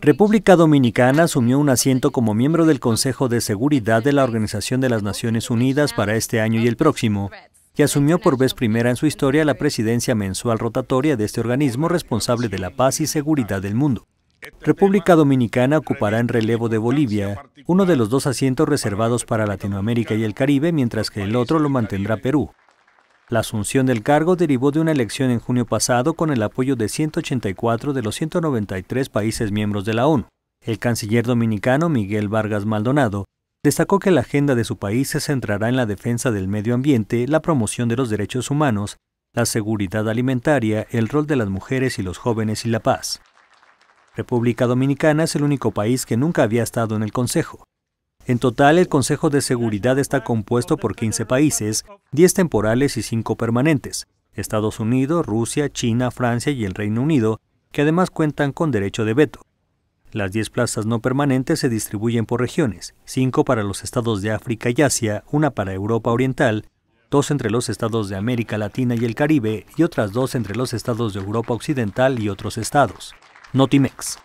República Dominicana asumió un asiento como miembro del Consejo de Seguridad de la Organización de las Naciones Unidas para este año y el próximo, y asumió por vez primera en su historia la presidencia mensual rotatoria de este organismo responsable de la paz y seguridad del mundo. Este República Dominicana ocupará en relevo de Bolivia uno de los dos asientos reservados para Latinoamérica y el Caribe, mientras que el otro lo mantendrá Perú. La asunción del cargo derivó de una elección en junio pasado con el apoyo de 184 de los 193 países miembros de la ONU. El canciller dominicano Miguel Vargas Maldonado destacó que la agenda de su país se centrará en la defensa del medio ambiente, la promoción de los derechos humanos, la seguridad alimentaria, el rol de las mujeres y los jóvenes y la paz. República Dominicana es el único país que nunca había estado en el Consejo. En total, el Consejo de Seguridad está compuesto por 15 países, 10 temporales y 5 permanentes, Estados Unidos, Rusia, China, Francia y el Reino Unido, que además cuentan con derecho de veto. Las 10 plazas no permanentes se distribuyen por regiones, 5 para los estados de África y Asia, una para Europa Oriental, dos entre los estados de América Latina y el Caribe y otras dos entre los estados de Europa Occidental y otros estados. Notimex.